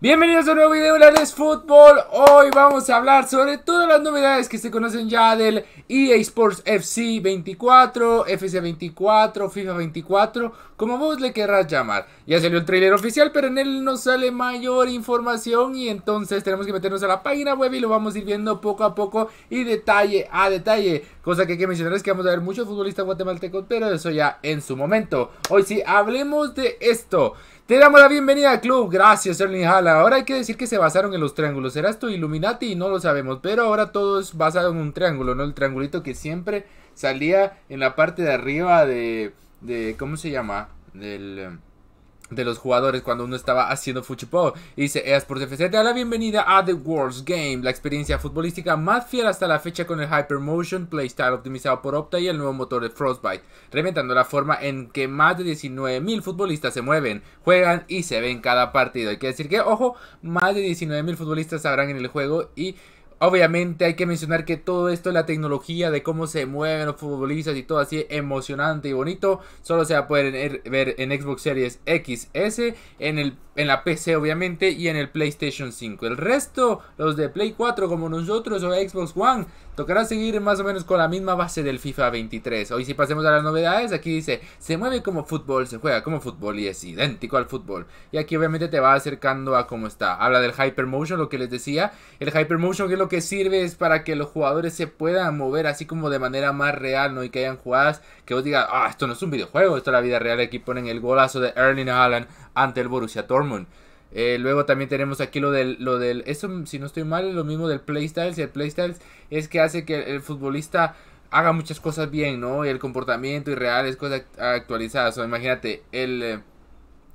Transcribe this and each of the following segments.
Bienvenidos a un nuevo video de Les Fútbol. Hoy vamos a hablar sobre todas las novedades que se conocen ya del EA Sports FC 24, FC 24, FIFA 24, como vos le querrás llamar. Ya salió el trailer oficial, pero en él nos sale mayor información y entonces tenemos que meternos a la página web y lo vamos a ir viendo poco a poco y detalle a detalle. Cosa que hay que mencionar es que vamos a ver muchos futbolistas guatemaltecos, pero eso ya en su momento. Hoy sí, hablemos de esto. Te damos la bienvenida al club, gracias Erling Hala Ahora hay que decir que se basaron en los triángulos. Era esto Illuminati no lo sabemos, pero ahora todo es basado en un triángulo, ¿no? El triangulito que siempre salía en la parte de arriba de. de ¿Cómo se llama? Del de los jugadores cuando uno estaba haciendo Fuchipo. Y dice, por FC te da la bienvenida a The World's Game, la experiencia futbolística más fiel hasta la fecha con el Hypermotion Playstyle optimizado por Opta y el nuevo motor de Frostbite, reventando la forma en que más de 19.000 futbolistas se mueven, juegan y se ven cada partido. Hay que decir que, ojo, más de 19.000 futbolistas habrán en el juego y Obviamente hay que mencionar que todo esto, la tecnología de cómo se mueven los futbolistas y todo así emocionante y bonito, solo se va a poder er, ver en Xbox Series XS, en, el, en la PC obviamente y en el PlayStation 5. El resto, los de Play 4 como nosotros o Xbox One, Tocará seguir más o menos con la misma base del FIFA 23. Hoy si pasemos a las novedades, aquí dice, se mueve como fútbol, se juega como fútbol y es idéntico al fútbol. Y aquí obviamente te va acercando a cómo está. Habla del Hypermotion, lo que les decía. El Hypermotion que lo que sirve es para que los jugadores se puedan mover así como de manera más real, ¿no? Y que hayan jugadas que vos digas, ah, esto no es un videojuego, esto es la vida real. Aquí ponen el golazo de Erling Haaland ante el Borussia Dortmund. Eh, luego también tenemos aquí lo del, lo del, eso si no estoy mal, es lo mismo del playstyles. El playstyle es que hace que el futbolista haga muchas cosas bien, ¿no? Y el comportamiento y es cosas actualizadas. O sea, imagínate, el, eh,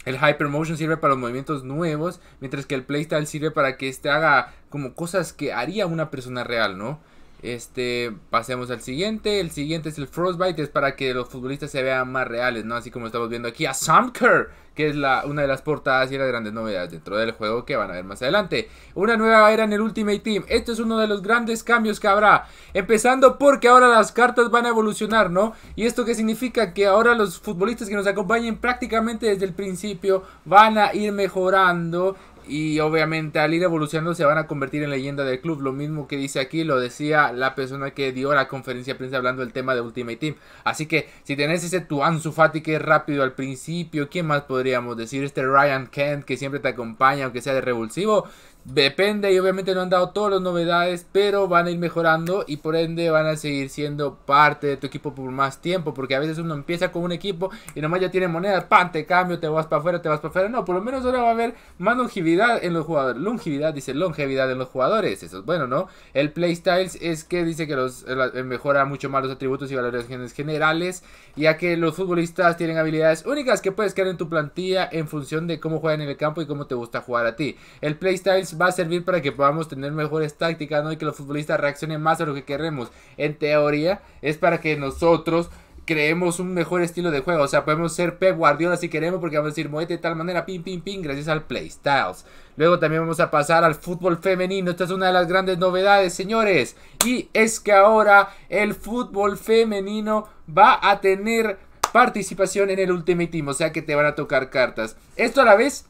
el hypermotion sirve para los movimientos nuevos, mientras que el playstyle sirve para que este haga como cosas que haría una persona real, ¿no? Este, pasemos al siguiente. El siguiente es el Frostbite, es para que los futbolistas se vean más reales, ¿no? Así como estamos viendo aquí a Samker que es la, una de las portadas y las grandes novedades dentro del juego que van a ver más adelante. Una nueva era en el Ultimate Team. Esto es uno de los grandes cambios que habrá. Empezando porque ahora las cartas van a evolucionar, ¿no? Y esto que significa que ahora los futbolistas que nos acompañen prácticamente desde el principio van a ir mejorando y obviamente al ir evolucionando se van a convertir en leyenda del club. Lo mismo que dice aquí, lo decía la persona que dio la conferencia prensa hablando del tema de Ultimate Team. Así que si tenés ese Tuan Sufati que es rápido al principio, ¿quién más podríamos decir? Este Ryan Kent que siempre te acompaña, aunque sea de revulsivo. Depende y obviamente no han dado todas las novedades, pero van a ir mejorando y por ende van a seguir siendo parte de tu equipo por más tiempo, porque a veces uno empieza con un equipo y nomás ya tiene monedas, pan, te cambio, te vas para afuera, te vas para afuera. No, por lo menos ahora va a haber más longevidad en los jugadores. Longevidad, dice longevidad en los jugadores, eso es bueno, ¿no? El Playstyles es que dice que los eh, mejora mucho más los atributos y valoraciones generales, ya que los futbolistas tienen habilidades únicas que puedes crear en tu plantilla en función de cómo juegan en el campo y cómo te gusta jugar a ti. El Playstyles va a servir para que podamos tener mejores tácticas, ¿no? Y que los futbolistas reaccionen más a lo que queremos. En teoría, es para que nosotros creemos un mejor estilo de juego. O sea, podemos ser Pep Guardiola si queremos, porque vamos a decir, muévete de tal manera, pim, pim, pim, gracias al Playstyles. Luego también vamos a pasar al fútbol femenino. Esta es una de las grandes novedades, señores. Y es que ahora el fútbol femenino va a tener participación en el Ultimate Team. O sea que te van a tocar cartas. Esto a la vez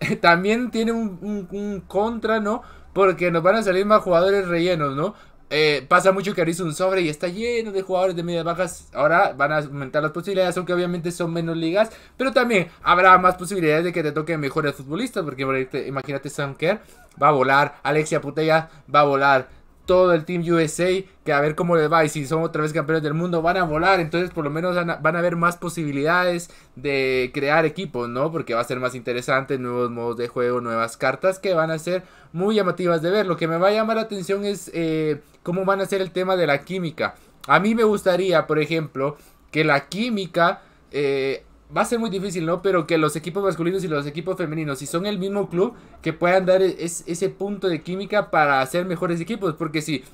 también tiene un, contra, ¿no? Porque nos van a salir más jugadores rellenos, ¿no? Eh, pasa mucho que hizo un sobre y está lleno de jugadores de medias bajas. Ahora van a aumentar las posibilidades, aunque obviamente son menos ligas. Pero también habrá más posibilidades de que te toquen mejores futbolistas. Porque imagínate, Sanker va a volar, Alexia Putella va a volar todo el Team USA, que a ver cómo les va y si son otra vez campeones del mundo, van a volar, entonces por lo menos van a, haber más posibilidades de crear equipos, ¿no? Porque va a ser más interesante, nuevos modos de juego, nuevas cartas que van a ser muy llamativas de ver. Lo que me va a llamar la atención es eh, cómo van a ser el tema de la química. A mí me gustaría, por ejemplo, que la química... Eh, va a ser muy difícil, ¿no? Pero que los equipos masculinos y los equipos femeninos, si son el mismo club, que puedan dar e-, ese punto de química para hacer mejores equipos. Porque si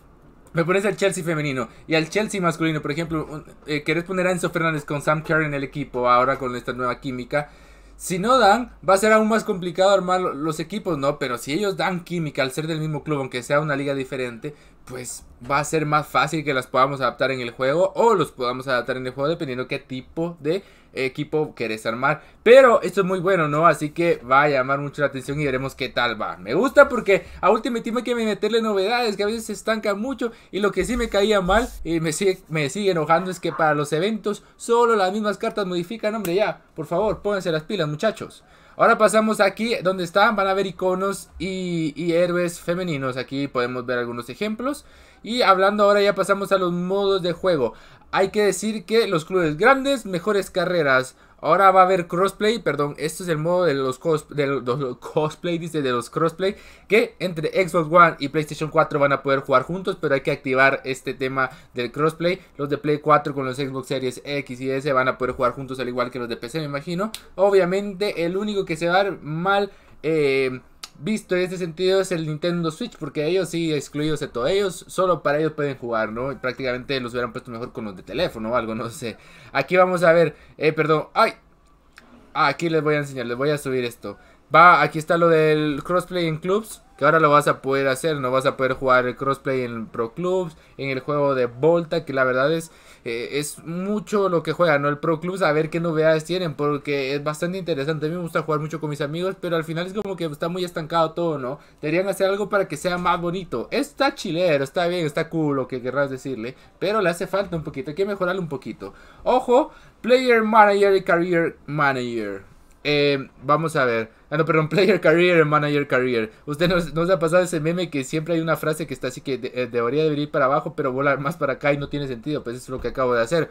me pones al Chelsea femenino y al Chelsea masculino, por ejemplo, eh, querés poner a Enzo Fernández con Sam Kerr en el equipo ahora con esta nueva química. Si no dan, va a ser aún más complicado armar los equipos, ¿no? Pero si ellos dan química al ser del mismo club, aunque sea una liga diferente, pues va a ser más fácil que las podamos adaptar en el juego o los podamos adaptar en el juego dependiendo qué tipo de equipo querés armar. Pero esto es muy bueno, ¿no? Así que va a llamar mucho la atención y veremos qué tal va. Me gusta porque a último Team hay que meterle novedades, que a veces se estanca mucho y lo que sí me caía mal y me me sigue enojando es que para los eventos solo las mismas cartas modifican. Hombre, ya, por favor, pónganse las pilas, muchachos. Ahora pasamos aquí donde están, van a ver iconos y, y, héroes femeninos. Aquí podemos ver algunos ejemplos. Y hablando ahora ya pasamos a los modos de juego. Hay que decir que los clubes grandes, mejores carreras, Ahora va a haber crossplay, perdón, esto es el modo de los, cosplay, dice, de los crossplay, que entre Xbox One y PlayStation 4 van a poder jugar juntos, pero hay que activar este tema del crossplay. Los de Play 4 con los Xbox Series X y S van a poder jugar juntos al igual que los de PC, me imagino. Obviamente, el único que se va a dar mal... Eh, visto en este sentido es el Nintendo Switch, porque ellos sí, excluidos de todo, ellos solo para ellos pueden jugar, ¿no? Y prácticamente los hubieran puesto mejor con los de teléfono o algo, no sé. Aquí vamos a ver, eh, perdón, ¡ay! aquí les voy a enseñar, les voy a subir esto. Va, aquí está lo del crossplay en clubs, que ahora lo vas a poder hacer, no vas a poder jugar el crossplay en Pro Clubs, en el juego de Volta, que la verdad es, eh, es mucho lo que juegan, ¿no? El Pro Clubs, a ver qué novedades tienen, porque es bastante interesante, a mí me gusta jugar mucho con mis amigos, pero al final es como que está muy estancado todo, ¿no? Deberían hacer algo para que sea más bonito, está chilero, está bien, está cool, lo que querrás decirle, pero le hace falta un poquito, hay que mejorarlo un poquito. Ojo, Player Manager y Career Manager. Eh, vamos a ver. Ah, no, perdón, player career, manager career. Usted nos, ha pasado ese meme que siempre hay una frase que está así que eh, debería de ir para abajo, pero volar más para acá y no tiene sentido. Pues eso es lo que acabo de hacer.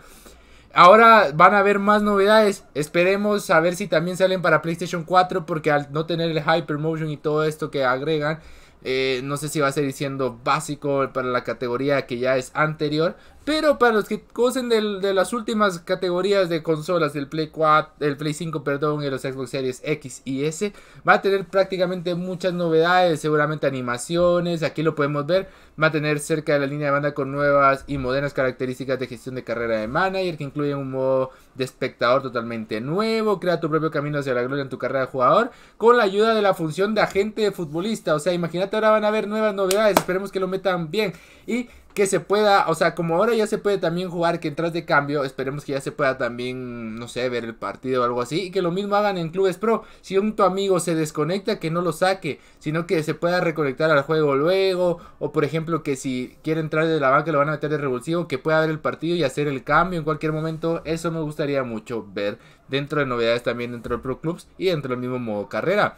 Ahora van a haber más novedades. Esperemos a ver si también salen para PlayStation 4. Porque al no tener el hyper motion y todo esto que agregan. Eh, no sé si va a seguir siendo básico para la categoría que ya es anterior. Pero para los que gocen de las últimas categorías de consolas, del Play 4, el Play 5, perdón, y los Xbox Series X y S, va a tener prácticamente muchas novedades, seguramente animaciones, aquí lo podemos ver, va a tener cerca de la línea de banda con nuevas y modernas características de gestión de carrera de manager, que incluye un modo de espectador totalmente nuevo, crea tu propio camino hacia la gloria en tu carrera de jugador, con la ayuda de la función de agente de futbolista, o sea, imagínate ahora van a haber nuevas novedades, esperemos que lo metan bien, y que se pueda, o sea, como ahora ya se puede también jugar que entras de cambio, esperemos que ya se pueda también, no sé, ver el partido o algo así, y que lo mismo hagan en clubes pro, si un tu amigo se desconecta, que no lo saque, sino que se pueda reconectar al juego luego, o por ejemplo que si quiere entrar de la banca lo van a meter de revulsivo, que pueda ver el partido y hacer el cambio en cualquier momento, eso me gustaría mucho ver dentro de novedades también dentro del Pro Clubs y dentro del mismo modo carrera.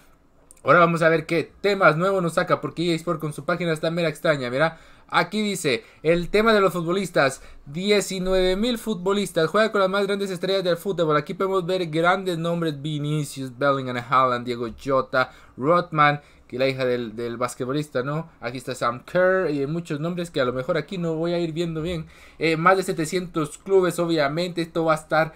Ahora vamos a ver qué temas nuevos nos saca, porque EA con su página está mera extraña, mira. Aquí dice, el tema de los futbolistas, 19.000 futbolistas, juega con las más grandes estrellas del fútbol. Aquí podemos ver grandes nombres, Vinicius, Bellingham, Haaland, Diego Jota, Rotman, que es la hija del, basquetbolista, ¿no? Aquí está Sam Kerr y muchos nombres que a lo mejor aquí no voy a ir viendo bien. Eh, más de 700 clubes, obviamente, esto va a estar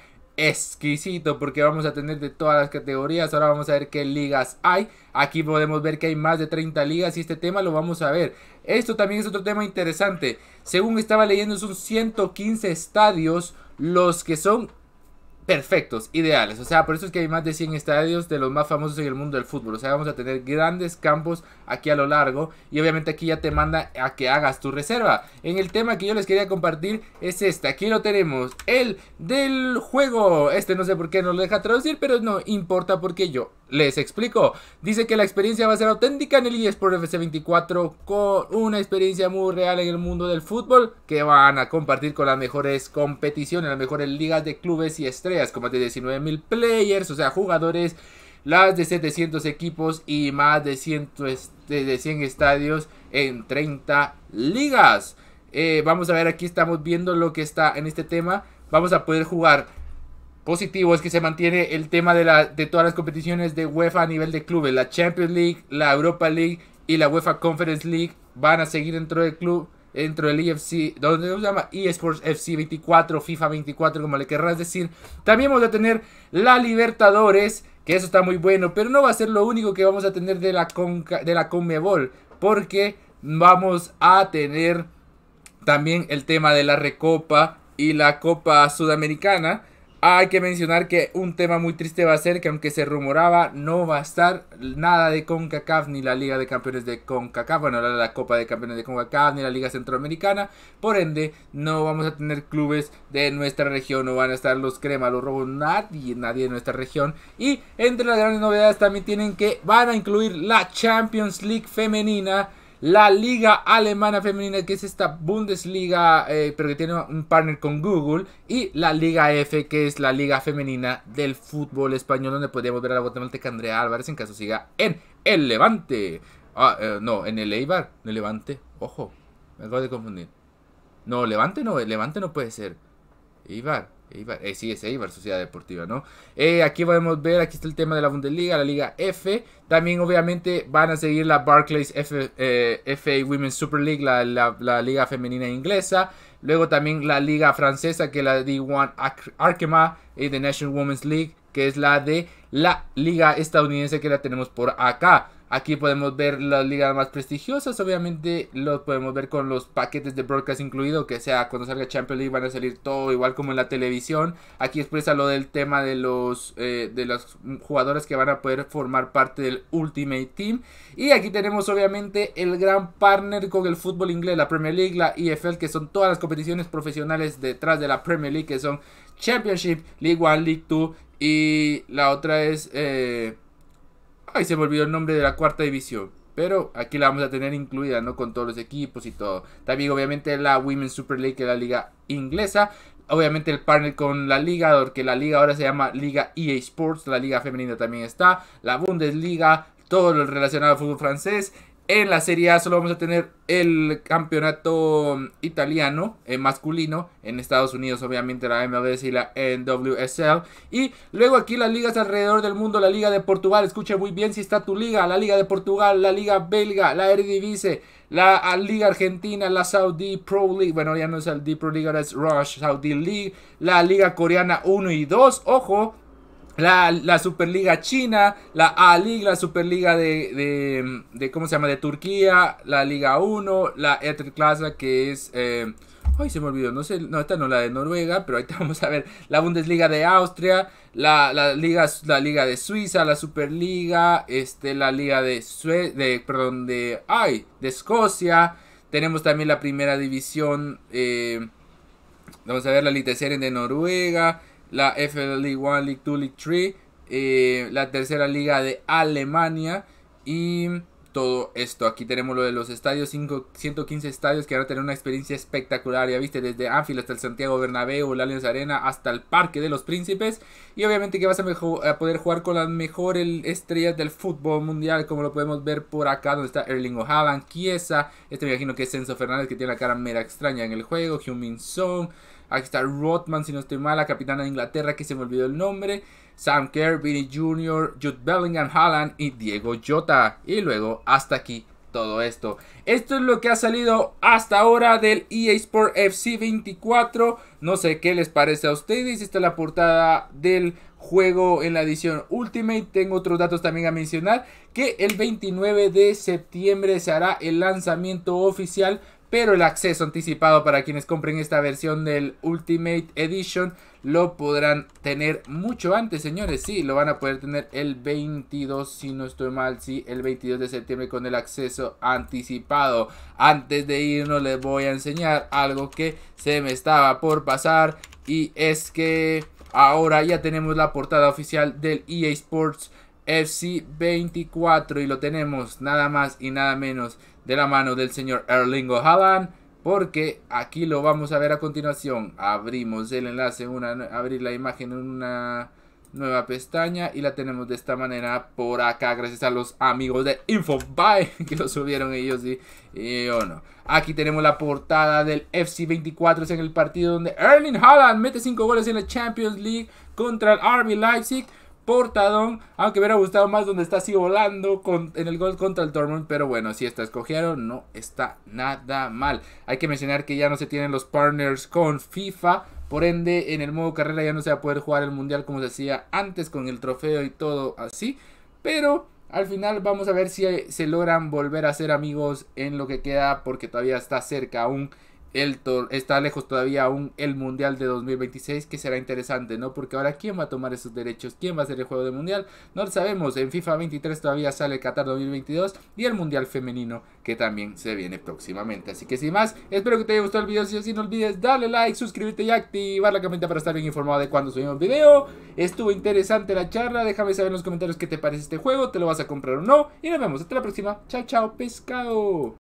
exquisito porque vamos a tener de todas las categorías. Ahora vamos a ver qué ligas hay. Aquí podemos ver que hay más de 30 ligas y este tema lo vamos a ver. Esto también es otro tema interesante. Según estaba leyendo son 115 estadios los que son perfectos, ideales. O sea, por eso es que hay más de 100 estadios de los más famosos en el mundo del fútbol. O sea, vamos a tener grandes campos aquí a lo largo. Y obviamente aquí ya te manda a que hagas tu reserva. En el tema que yo les quería compartir es este. Aquí lo tenemos. El del juego. Este no sé por qué no lo deja traducir, pero no importa porque yo les explico. Dice que la experiencia va a ser auténtica en el eSport FC24 con una experiencia muy real en el mundo del fútbol que van a compartir con las mejores competiciones, las mejores ligas de clubes y estrellas como más de 19.000 players, o sea, jugadores, las de 700 equipos y más de 100, de 100 estadios en 30 ligas. Eh, vamos a ver, aquí estamos viendo lo que está en este tema. Vamos a poder jugar. Positivo es que se mantiene el tema de, la, de todas las competiciones de UEFA a nivel de clubes. La Champions League, la Europa League y la UEFA Conference League van a seguir dentro del club dentro del EFC, donde se llama eSports FC 24, FIFA 24, como le querrás decir. También vamos a tener la Libertadores, que eso está muy bueno, pero no va a ser lo único que vamos a tener de la, Conca, de la Conmebol, porque vamos a tener también el tema de la Recopa y la Copa Sudamericana. Hay que mencionar que un tema muy triste va a ser que aunque se rumoraba no va a estar nada de CONCACAF ni la Liga de Campeones de CONCACAF, bueno, la, la Copa de Campeones de CONCACAF ni la Liga Centroamericana, por ende no vamos a tener clubes de nuestra región, no van a estar los crema, los robos, nadie, nadie de nuestra región. Y entre las grandes novedades también tienen que van a incluir la Champions League femenina la liga alemana femenina, que es esta Bundesliga, eh, pero que tiene un partner con Google, y la liga F, que es la liga femenina del fútbol español, donde podríamos ver a la guatemalteca Andrea Álvarez en caso siga en el Levante. Ah, eh, no, en el Eibar, el Levante, ojo, me acabo de confundir. No, Levante no, Levante no puede ser. Eibar. Eibar. Eh, sí, es Eibar, Sociedad Deportiva, ¿no? Eh, aquí podemos ver, aquí está el tema de la Bundesliga, la Liga F. También, obviamente, van a seguir la Barclays FA eh, Women's Super League, la, Liga Femenina Inglesa. Luego también la Liga Francesa, que es la D1 Arkema, y The National Women's League, que es la de la Liga Estadounidense, que la tenemos por acá. Aquí podemos ver las ligas más prestigiosas, obviamente lo podemos ver con los paquetes de broadcast incluido, que sea cuando salga Champions League van a salir todo igual como en la televisión. Aquí expresa lo del tema de los eh, de los jugadores que van a poder formar parte del Ultimate Team. Y aquí tenemos obviamente el gran partner con el fútbol inglés, la Premier League, la EFL, que son todas las competiciones profesionales detrás de la Premier League, que son Championship, League One, League Two y la otra es... Eh, Ay, se me olvidó el nombre de la cuarta división. Pero aquí la vamos a tener incluida, ¿no? Con todos los equipos y todo. También, obviamente, la Women's Super League, que es la liga inglesa. Obviamente, el partner con la liga, porque la liga ahora se llama Liga EA Sports. La liga femenina también está. La Bundesliga, todo lo relacionado al fútbol francés. En la Serie A solo vamos a tener el campeonato italiano eh, masculino. En Estados Unidos, obviamente, la MLS y la NWSL. Y luego aquí las ligas alrededor del mundo. La Liga de Portugal, escuche muy bien si está tu liga. La Liga de Portugal, la Liga Belga, la Eredivisie, la ah, Liga Argentina, la Saudi Pro League. Bueno, ya no es Saudi Pro League, ahora es Rush Saudi League. La Liga Coreana 1 y 2. Ojo, la, Superliga China, la A-League, la Superliga de, ¿cómo se llama? De Turquía, la Liga 1, la Etterklasa que es, eh, ay se me olvidó, no sé, no, esta no, la de Noruega, pero ahí vamos a ver, la Bundesliga de Austria, la, la, Liga, la Liga de Suiza, la Superliga, este, la Liga de, Sue de perdón, de, ay, de Escocia, tenemos también la Primera División, eh, vamos a ver la Elite de Noruega, la FL League 1, League 2, League 3, eh, la tercera liga de Alemania y todo esto. Aquí tenemos lo de los estadios, 115 estadios que van a tener una experiencia espectacular. Ya viste, desde Anfield hasta el Santiago Bernabéu, la Alianza Arena, hasta el Parque de los Príncipes. Y obviamente que vas a, poder jugar con las mejores estrellas del fútbol mundial, como lo podemos ver por acá, donde está Erling Haaland, Chiesa. Este me imagino que es Enzo Fernández, que tiene la cara mera extraña en el juego, Heung-Min Song. Aquí está Rothman, si no estoy mal, la capitana de Inglaterra, que se me olvidó el nombre. Sam Kerr, Vinny Jr., Jude Bellingham, Haaland y Diego Jota. Y luego, hasta aquí todo esto. Esto es lo que ha salido hasta ahora del EA Sport FC 24. No sé qué les parece a ustedes. Esta es la portada del juego en la edición Ultimate. Tengo otros datos también a mencionar. Que el 29 de septiembre se hará el lanzamiento oficial pero el acceso anticipado para quienes compren esta versión del Ultimate Edition lo podrán tener mucho antes, señores. Sí, lo van a poder tener el 22, si no estoy mal, sí, el 22 de septiembre con el acceso anticipado. Antes de irnos les voy a enseñar algo que se me estaba por pasar y es que ahora ya tenemos la portada oficial del EA Sports FC 24 y lo tenemos nada más y nada menos de la mano del señor Erlingo Haaland porque aquí lo vamos a ver a continuación. Abrimos el enlace, una, abrir la imagen en una nueva pestaña y la tenemos de esta manera por acá gracias a los amigos de Infobuy que lo subieron ellos y, oh, no. Aquí tenemos la portada del FC 24 es en el partido donde Erling Haaland mete 5 goles en la Champions League contra el RB Leipzig aunque me hubiera gustado más donde está así volando con, en el gol contra el Dortmund, pero bueno, si está escogieron no está nada mal. Hay que mencionar que ya no se tienen los partners con FIFA, por ende en el modo carrera ya no se va a poder jugar el Mundial como se hacía antes con el trofeo y todo así, pero... Al final vamos a ver si se logran volver a ser amigos en lo que queda porque todavía está cerca aún el está lejos todavía aún el Mundial de 2026, que será interesante, ¿no? Porque ahora, ¿quién va a tomar esos derechos? ¿Quién va a hacer el juego del Mundial? No lo sabemos. En FIFA 23 todavía sale Qatar 2022 y el Mundial Femenino, que también se viene próximamente. Así que sin más, espero que te haya gustado el video. Si así, no olvides darle like, suscribirte y activar la campanita para estar bien informado de cuando subimos video. Estuvo interesante la charla. Déjame saber en los comentarios qué te parece este juego, te lo vas a comprar o no. Y nos vemos hasta la próxima. Chao, chao, pescado.